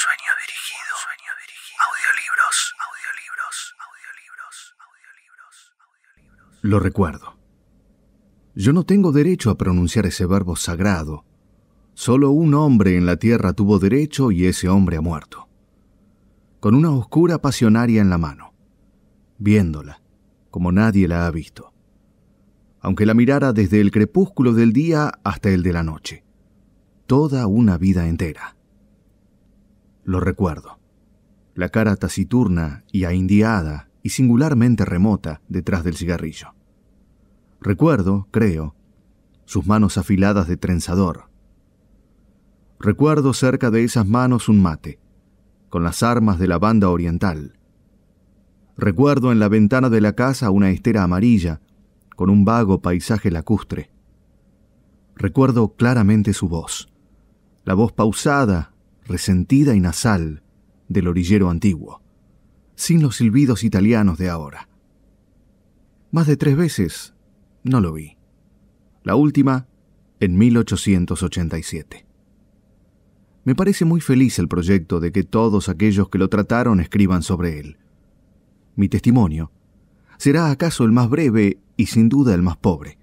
Sueño dirigido. Sueño dirigido. Audiolibros. Audiolibros. Audiolibros. Audiolibros. Audiolibros. Lo recuerdo. Yo no tengo derecho a pronunciar ese verbo sagrado. Solo un hombre en la tierra tuvo derecho y ese hombre ha muerto. Con una oscura pasionaria en la mano, viéndola, como nadie la ha visto, aunque la mirara desde el crepúsculo del día hasta el de la noche, toda una vida entera lo recuerdo. La cara taciturna y ahindiada y singularmente remota detrás del cigarrillo. Recuerdo, creo, sus manos afiladas de trenzador. Recuerdo cerca de esas manos un mate, con las armas de la banda oriental. Recuerdo en la ventana de la casa una estera amarilla, con un vago paisaje lacustre. Recuerdo claramente su voz, la voz pausada, resentida y nasal del orillero antiguo, sin los silbidos italianos de ahora. Más de tres veces no lo vi. La última en 1887. Me parece muy feliz el proyecto de que todos aquellos que lo trataron escriban sobre él. Mi testimonio será acaso el más breve y sin duda el más pobre,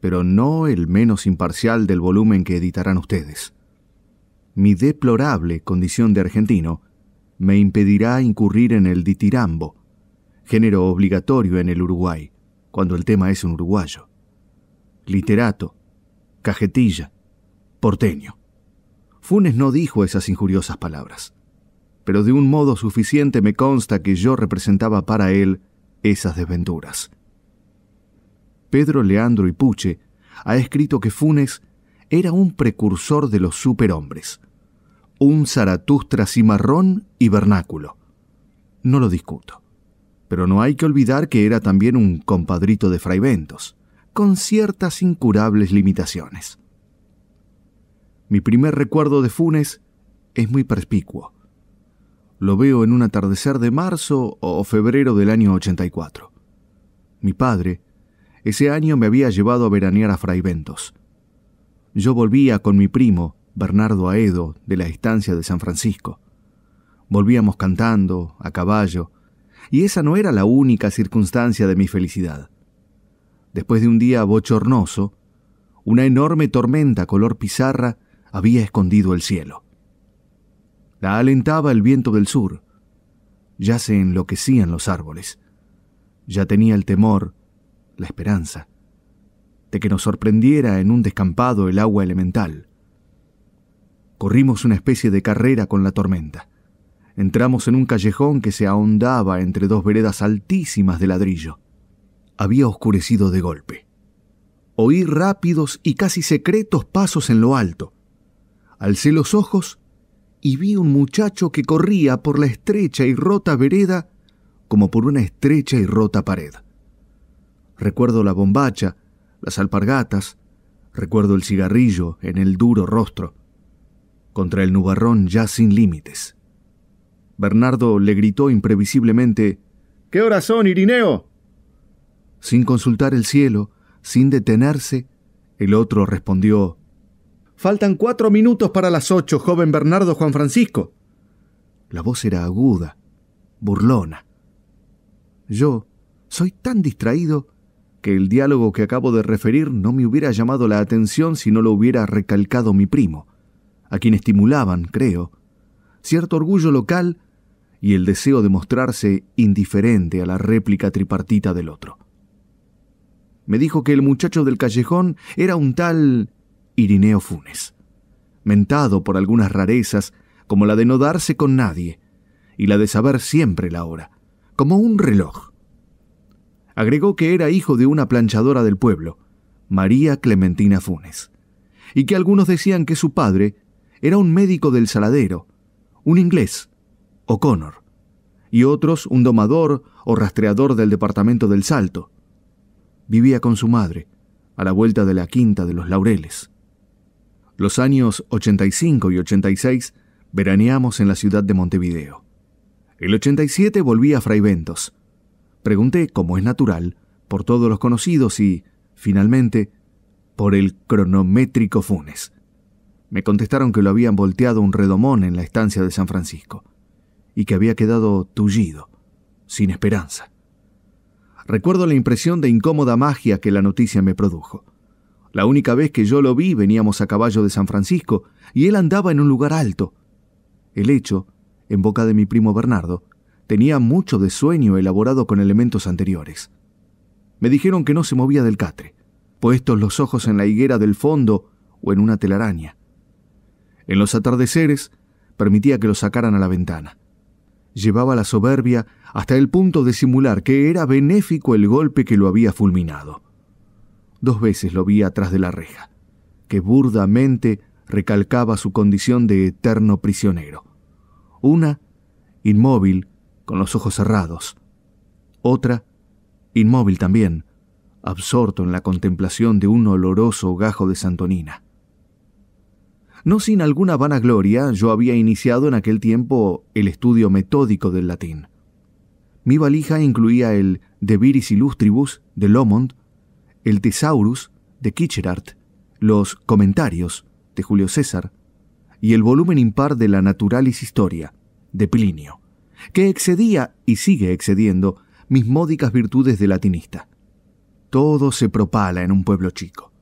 pero no el menos imparcial del volumen que editarán ustedes mi deplorable condición de argentino me impedirá incurrir en el ditirambo, género obligatorio en el Uruguay, cuando el tema es un uruguayo. Literato, cajetilla, porteño. Funes no dijo esas injuriosas palabras, pero de un modo suficiente me consta que yo representaba para él esas desventuras. Pedro Leandro Ipuche ha escrito que Funes era un precursor de los superhombres. Un Zaratustra cimarrón y vernáculo. No lo discuto. Pero no hay que olvidar que era también un compadrito de Fraiventos, con ciertas incurables limitaciones. Mi primer recuerdo de Funes es muy perspicuo. Lo veo en un atardecer de marzo o febrero del año 84. Mi padre, ese año me había llevado a veranear a Fraiventos yo volvía con mi primo, Bernardo Aedo, de la estancia de San Francisco. Volvíamos cantando, a caballo, y esa no era la única circunstancia de mi felicidad. Después de un día bochornoso, una enorme tormenta color pizarra había escondido el cielo. La alentaba el viento del sur. Ya se enloquecían los árboles. Ya tenía el temor, la esperanza, de que nos sorprendiera en un descampado el agua elemental. Corrimos una especie de carrera con la tormenta. Entramos en un callejón que se ahondaba entre dos veredas altísimas de ladrillo. Había oscurecido de golpe. Oí rápidos y casi secretos pasos en lo alto. Alcé los ojos y vi un muchacho que corría por la estrecha y rota vereda como por una estrecha y rota pared. Recuerdo la bombacha, las alpargatas, recuerdo el cigarrillo en el duro rostro, contra el nubarrón ya sin límites. Bernardo le gritó imprevisiblemente, ¿Qué hora son, Irineo? Sin consultar el cielo, sin detenerse, el otro respondió, Faltan cuatro minutos para las ocho, joven Bernardo Juan Francisco. La voz era aguda, burlona. Yo soy tan distraído que el diálogo que acabo de referir no me hubiera llamado la atención si no lo hubiera recalcado mi primo, a quien estimulaban, creo, cierto orgullo local y el deseo de mostrarse indiferente a la réplica tripartita del otro. Me dijo que el muchacho del callejón era un tal Irineo Funes, mentado por algunas rarezas como la de no darse con nadie y la de saber siempre la hora, como un reloj Agregó que era hijo de una planchadora del pueblo, María Clementina Funes, y que algunos decían que su padre era un médico del saladero, un inglés, O'Connor, y otros un domador o rastreador del departamento del Salto. Vivía con su madre, a la vuelta de la Quinta de los Laureles. Los años 85 y 86 veraneamos en la ciudad de Montevideo. El 87 volví a Fraiventos, Pregunté, como es natural, por todos los conocidos y, finalmente, por el cronométrico Funes. Me contestaron que lo habían volteado un redomón en la estancia de San Francisco y que había quedado tullido, sin esperanza. Recuerdo la impresión de incómoda magia que la noticia me produjo. La única vez que yo lo vi veníamos a caballo de San Francisco y él andaba en un lugar alto. El hecho, en boca de mi primo Bernardo, Tenía mucho de sueño elaborado con elementos anteriores. Me dijeron que no se movía del catre, puestos los ojos en la higuera del fondo o en una telaraña. En los atardeceres permitía que lo sacaran a la ventana. Llevaba la soberbia hasta el punto de simular que era benéfico el golpe que lo había fulminado. Dos veces lo vi atrás de la reja, que burdamente recalcaba su condición de eterno prisionero. Una, inmóvil, con los ojos cerrados. Otra, inmóvil también, absorto en la contemplación de un oloroso gajo de Santonina. No sin alguna vanagloria, yo había iniciado en aquel tiempo el estudio metódico del latín. Mi valija incluía el De Viris Illustribus de Lomond, el Thesaurus de Kicherart, los Comentarios de Julio César y el volumen impar de la Naturalis Historia de Plinio que excedía y sigue excediendo mis módicas virtudes de latinista. Todo se propala en un pueblo chico.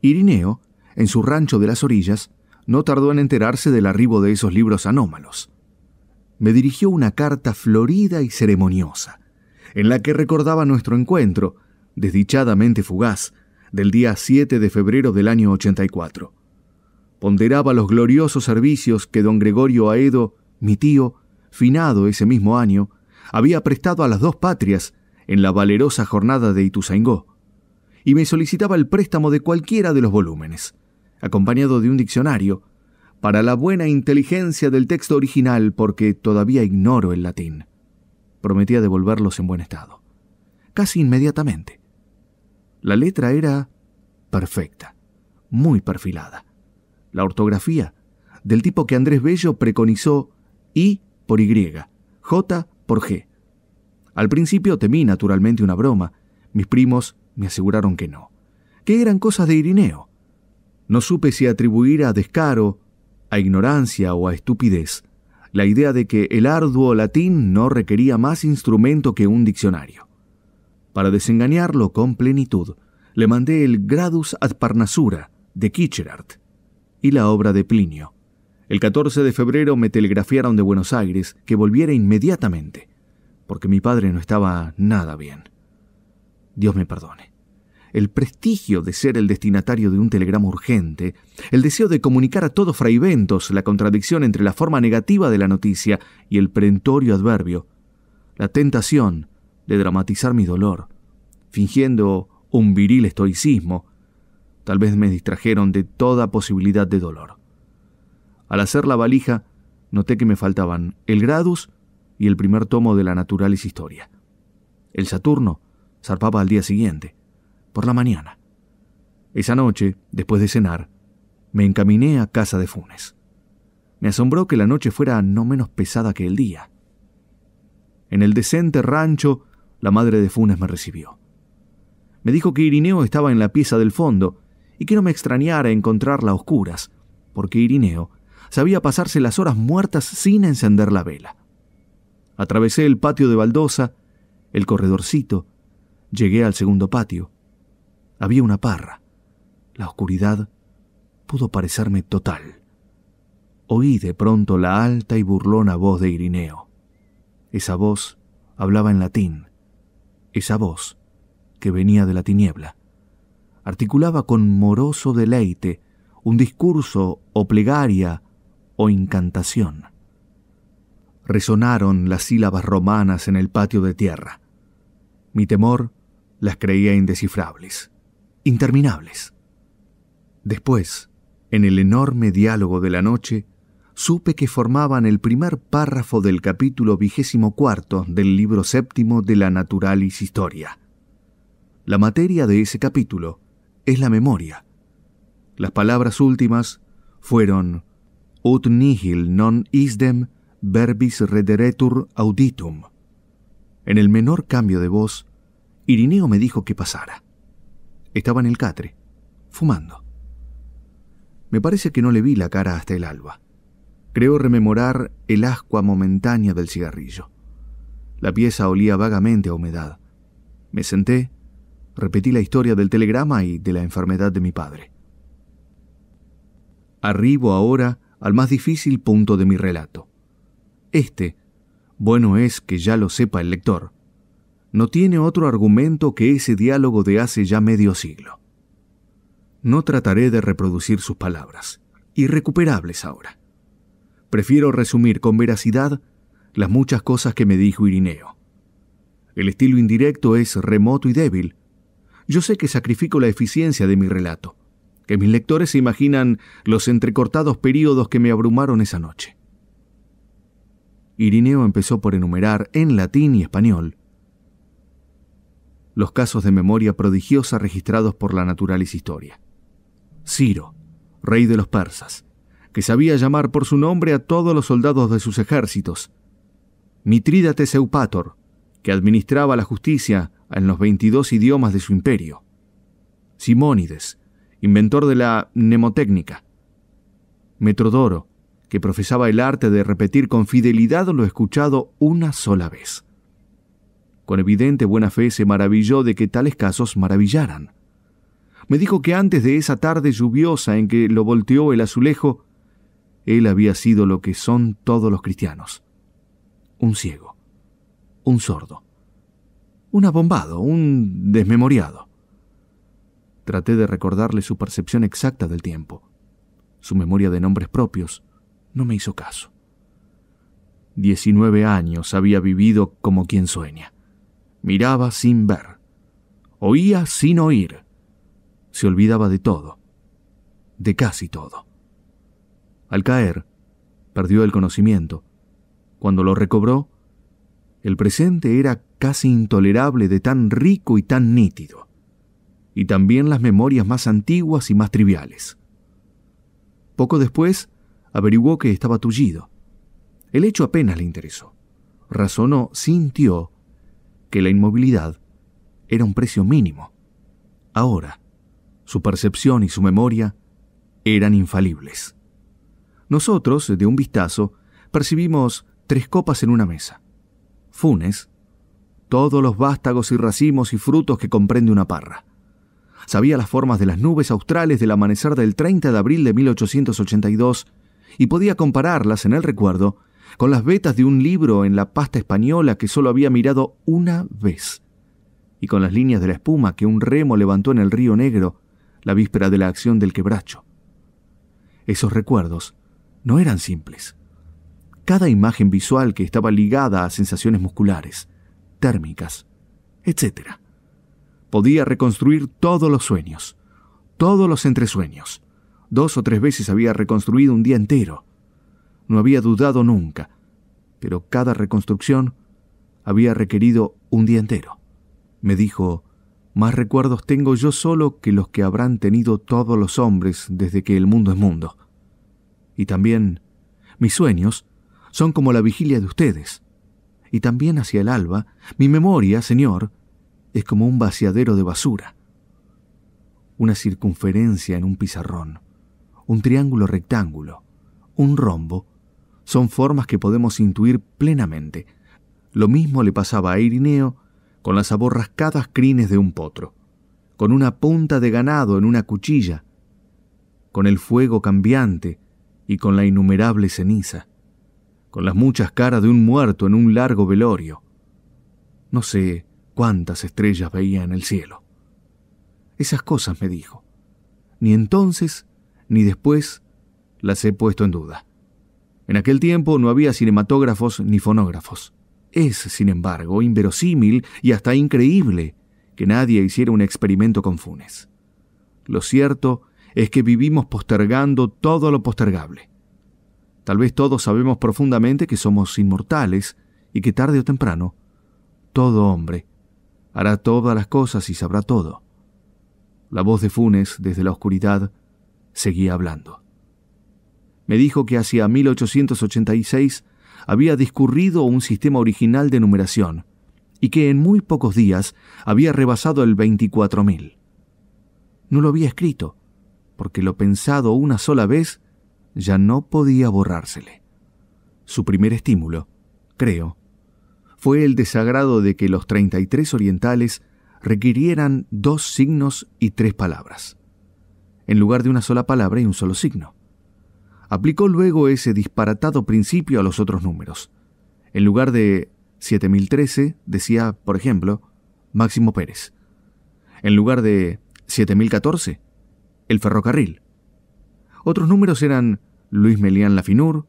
Irineo, en su rancho de las orillas, no tardó en enterarse del arribo de esos libros anómalos. Me dirigió una carta florida y ceremoniosa, en la que recordaba nuestro encuentro, desdichadamente fugaz, del día 7 de febrero del año 84. Ponderaba los gloriosos servicios que don Gregorio Aedo, mi tío, finado ese mismo año, había prestado a las dos patrias en la valerosa jornada de Ituzaingó, y me solicitaba el préstamo de cualquiera de los volúmenes, acompañado de un diccionario, para la buena inteligencia del texto original, porque todavía ignoro el latín. Prometía devolverlos en buen estado. Casi inmediatamente. La letra era perfecta, muy perfilada. La ortografía, del tipo que Andrés Bello preconizó y por Y, J por G. Al principio temí naturalmente una broma. Mis primos me aseguraron que no, que eran cosas de Irineo. No supe si atribuir a descaro, a ignorancia o a estupidez la idea de que el arduo latín no requería más instrumento que un diccionario. Para desengañarlo con plenitud, le mandé el Gradus ad Parnasura de Kicherart y la obra de Plinio, el 14 de febrero me telegrafiaron de Buenos Aires que volviera inmediatamente, porque mi padre no estaba nada bien. Dios me perdone. El prestigio de ser el destinatario de un telegrama urgente, el deseo de comunicar a todos fraiventos la contradicción entre la forma negativa de la noticia y el prentorio adverbio, la tentación de dramatizar mi dolor, fingiendo un viril estoicismo, tal vez me distrajeron de toda posibilidad de dolor. Al hacer la valija, noté que me faltaban el Gradus y el primer tomo de la Naturalis Historia. El Saturno zarpaba al día siguiente, por la mañana. Esa noche, después de cenar, me encaminé a casa de Funes. Me asombró que la noche fuera no menos pesada que el día. En el decente rancho, la madre de Funes me recibió. Me dijo que Irineo estaba en la pieza del fondo y que no me extrañara encontrarla a oscuras, porque Irineo sabía pasarse las horas muertas sin encender la vela. Atravesé el patio de baldosa, el corredorcito, llegué al segundo patio. Había una parra. La oscuridad pudo parecerme total. Oí de pronto la alta y burlona voz de Irineo. Esa voz hablaba en latín. Esa voz que venía de la tiniebla. Articulaba con moroso deleite un discurso o plegaria o incantación. Resonaron las sílabas romanas en el patio de tierra. Mi temor las creía indescifrables, interminables. Después, en el enorme diálogo de la noche, supe que formaban el primer párrafo del capítulo vigésimo cuarto del libro séptimo de la Naturalis Historia. La materia de ese capítulo es la memoria. Las palabras últimas fueron ut nihil non isdem verbis rederetur auditum. En el menor cambio de voz, Irineo me dijo que pasara. Estaba en el catre, fumando. Me parece que no le vi la cara hasta el alba. Creo rememorar el ascua momentánea del cigarrillo. La pieza olía vagamente a humedad. Me senté, repetí la historia del telegrama y de la enfermedad de mi padre. Arribo ahora al más difícil punto de mi relato. Este, bueno es que ya lo sepa el lector, no tiene otro argumento que ese diálogo de hace ya medio siglo. No trataré de reproducir sus palabras, irrecuperables ahora. Prefiero resumir con veracidad las muchas cosas que me dijo Irineo. El estilo indirecto es remoto y débil. Yo sé que sacrifico la eficiencia de mi relato, que mis lectores se imaginan los entrecortados períodos que me abrumaron esa noche. Irineo empezó por enumerar en latín y español los casos de memoria prodigiosa registrados por la Naturalis Historia. Ciro, rey de los persas, que sabía llamar por su nombre a todos los soldados de sus ejércitos. Mitrídates Eupator, que administraba la justicia en los 22 idiomas de su imperio. Simónides, inventor de la mnemotécnica. Metrodoro, que profesaba el arte de repetir con fidelidad lo escuchado una sola vez. Con evidente buena fe se maravilló de que tales casos maravillaran. Me dijo que antes de esa tarde lluviosa en que lo volteó el azulejo, él había sido lo que son todos los cristianos. Un ciego, un sordo, un abombado, un desmemoriado. Traté de recordarle su percepción exacta del tiempo. Su memoria de nombres propios no me hizo caso. Diecinueve años había vivido como quien sueña. Miraba sin ver. Oía sin oír. Se olvidaba de todo. De casi todo. Al caer, perdió el conocimiento. Cuando lo recobró, el presente era casi intolerable de tan rico y tan nítido y también las memorias más antiguas y más triviales. Poco después, averiguó que estaba tullido. El hecho apenas le interesó. Razonó, sintió, que la inmovilidad era un precio mínimo. Ahora, su percepción y su memoria eran infalibles. Nosotros, de un vistazo, percibimos tres copas en una mesa. Funes, todos los vástagos y racimos y frutos que comprende una parra. Sabía las formas de las nubes australes del amanecer del 30 de abril de 1882 y podía compararlas en el recuerdo con las vetas de un libro en la pasta española que solo había mirado una vez, y con las líneas de la espuma que un remo levantó en el río Negro la víspera de la acción del quebracho. Esos recuerdos no eran simples. Cada imagen visual que estaba ligada a sensaciones musculares, térmicas, etc., Podía reconstruir todos los sueños, todos los entresueños. Dos o tres veces había reconstruido un día entero. No había dudado nunca, pero cada reconstrucción había requerido un día entero. Me dijo, más recuerdos tengo yo solo que los que habrán tenido todos los hombres desde que el mundo es mundo. Y también, mis sueños son como la vigilia de ustedes. Y también hacia el alba, mi memoria, Señor, es como un vaciadero de basura. Una circunferencia en un pizarrón, un triángulo rectángulo, un rombo, son formas que podemos intuir plenamente. Lo mismo le pasaba a Irineo con las aborrascadas crines de un potro, con una punta de ganado en una cuchilla, con el fuego cambiante y con la innumerable ceniza, con las muchas caras de un muerto en un largo velorio. No sé, cuántas estrellas veía en el cielo. Esas cosas me dijo. Ni entonces ni después las he puesto en duda. En aquel tiempo no había cinematógrafos ni fonógrafos. Es, sin embargo, inverosímil y hasta increíble que nadie hiciera un experimento con Funes. Lo cierto es que vivimos postergando todo lo postergable. Tal vez todos sabemos profundamente que somos inmortales y que tarde o temprano todo hombre hará todas las cosas y sabrá todo. La voz de Funes, desde la oscuridad, seguía hablando. Me dijo que hacia 1886 había discurrido un sistema original de numeración y que en muy pocos días había rebasado el 24.000. No lo había escrito, porque lo pensado una sola vez ya no podía borrársele. Su primer estímulo, creo, fue el desagrado de que los 33 orientales requirieran dos signos y tres palabras, en lugar de una sola palabra y un solo signo. Aplicó luego ese disparatado principio a los otros números. En lugar de 7013 decía, por ejemplo, Máximo Pérez. En lugar de 7014, el ferrocarril. Otros números eran Luis Melián Lafinur,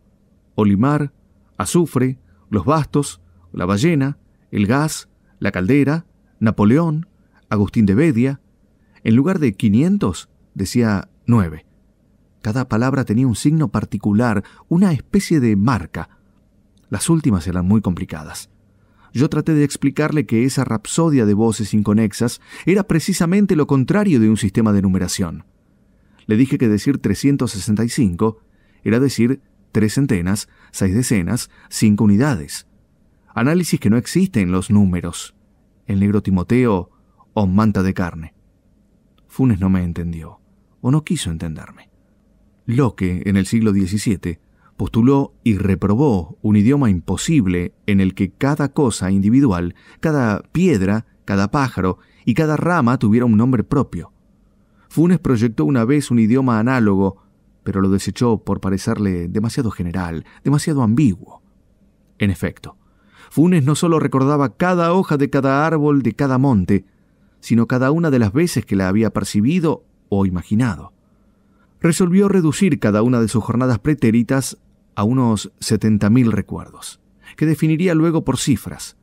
Olimar, Azufre, Los Bastos, la ballena, el gas, la caldera, Napoleón, Agustín de Bedia. En lugar de 500, decía 9. Cada palabra tenía un signo particular, una especie de marca. Las últimas eran muy complicadas. Yo traté de explicarle que esa rapsodia de voces inconexas era precisamente lo contrario de un sistema de numeración. Le dije que decir 365 era decir tres centenas, seis decenas, cinco unidades análisis que no existe en los números. El negro Timoteo o manta de carne. Funes no me entendió, o no quiso entenderme. Locke, en el siglo XVII, postuló y reprobó un idioma imposible en el que cada cosa individual, cada piedra, cada pájaro y cada rama tuviera un nombre propio. Funes proyectó una vez un idioma análogo, pero lo desechó por parecerle demasiado general, demasiado ambiguo. En efecto, Funes no solo recordaba cada hoja de cada árbol de cada monte, sino cada una de las veces que la había percibido o imaginado. Resolvió reducir cada una de sus jornadas pretéritas a unos 70.000 recuerdos, que definiría luego por cifras.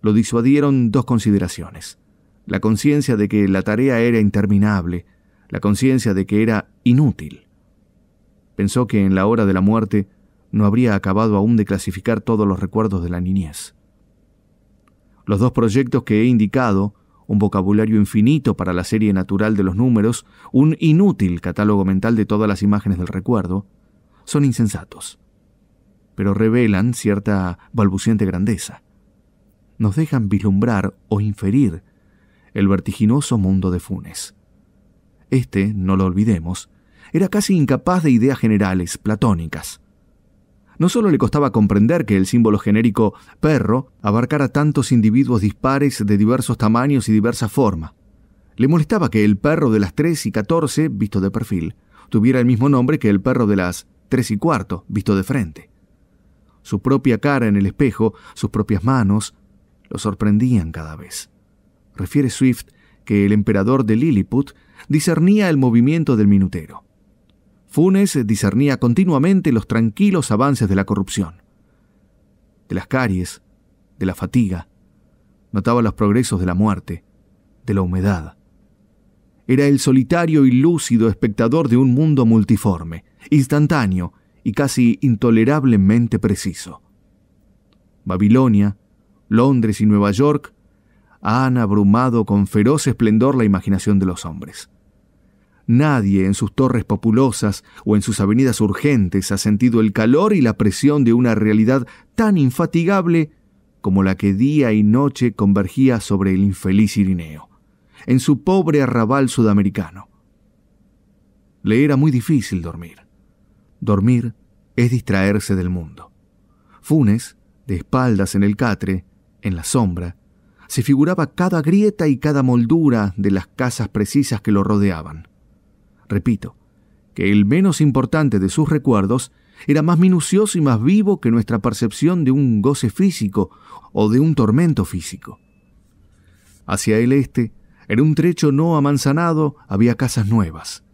Lo disuadieron dos consideraciones. La conciencia de que la tarea era interminable, la conciencia de que era inútil. Pensó que en la hora de la muerte no habría acabado aún de clasificar todos los recuerdos de la niñez. Los dos proyectos que he indicado, un vocabulario infinito para la serie natural de los números, un inútil catálogo mental de todas las imágenes del recuerdo, son insensatos, pero revelan cierta balbuciente grandeza. Nos dejan vislumbrar o inferir el vertiginoso mundo de Funes. Este, no lo olvidemos, era casi incapaz de ideas generales, platónicas. No solo le costaba comprender que el símbolo genérico perro abarcara tantos individuos dispares de diversos tamaños y diversa forma. Le molestaba que el perro de las 3 y 14, visto de perfil, tuviera el mismo nombre que el perro de las 3 y cuarto, visto de frente. Su propia cara en el espejo, sus propias manos, lo sorprendían cada vez. Refiere Swift que el emperador de Lilliput discernía el movimiento del minutero. Funes discernía continuamente los tranquilos avances de la corrupción, de las caries, de la fatiga, notaba los progresos de la muerte, de la humedad. Era el solitario y lúcido espectador de un mundo multiforme, instantáneo y casi intolerablemente preciso. Babilonia, Londres y Nueva York han abrumado con feroz esplendor la imaginación de los hombres. Nadie en sus torres populosas o en sus avenidas urgentes ha sentido el calor y la presión de una realidad tan infatigable como la que día y noche convergía sobre el infeliz Irineo, en su pobre arrabal sudamericano. Le era muy difícil dormir. Dormir es distraerse del mundo. Funes, de espaldas en el catre, en la sombra, se figuraba cada grieta y cada moldura de las casas precisas que lo rodeaban Repito, que el menos importante de sus recuerdos era más minucioso y más vivo que nuestra percepción de un goce físico o de un tormento físico. Hacia el este, en un trecho no amanzanado, había casas nuevas,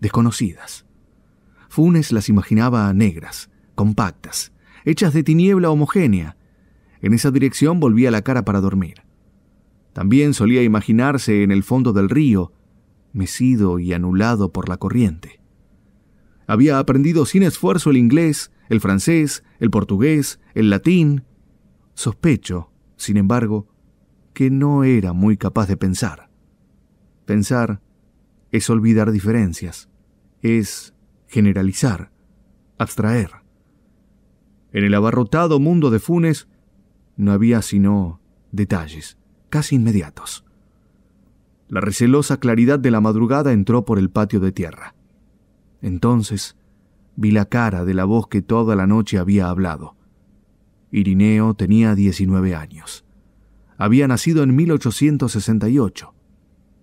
desconocidas. Funes las imaginaba negras, compactas, hechas de tiniebla homogénea. En esa dirección volvía la cara para dormir. También solía imaginarse en el fondo del río mecido y anulado por la corriente. Había aprendido sin esfuerzo el inglés, el francés, el portugués, el latín. Sospecho, sin embargo, que no era muy capaz de pensar. Pensar es olvidar diferencias, es generalizar, abstraer. En el abarrotado mundo de Funes no había sino detalles, casi inmediatos. La recelosa claridad de la madrugada entró por el patio de tierra. Entonces vi la cara de la voz que toda la noche había hablado. Irineo tenía 19 años. Había nacido en 1868.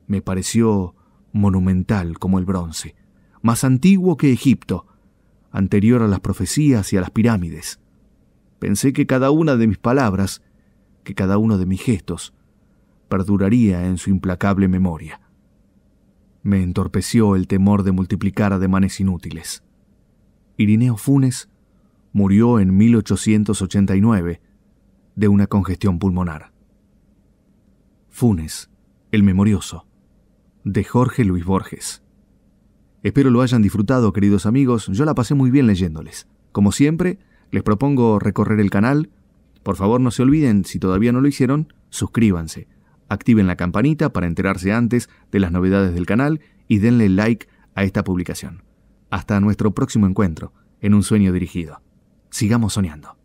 Me pareció monumental como el bronce, más antiguo que Egipto, anterior a las profecías y a las pirámides. Pensé que cada una de mis palabras, que cada uno de mis gestos, perduraría en su implacable memoria. Me entorpeció el temor de multiplicar ademanes inútiles. Irineo Funes murió en 1889 de una congestión pulmonar. Funes, el memorioso, de Jorge Luis Borges. Espero lo hayan disfrutado, queridos amigos, yo la pasé muy bien leyéndoles. Como siempre, les propongo recorrer el canal. Por favor, no se olviden, si todavía no lo hicieron, suscríbanse Activen la campanita para enterarse antes de las novedades del canal y denle like a esta publicación. Hasta nuestro próximo encuentro en un sueño dirigido. Sigamos soñando.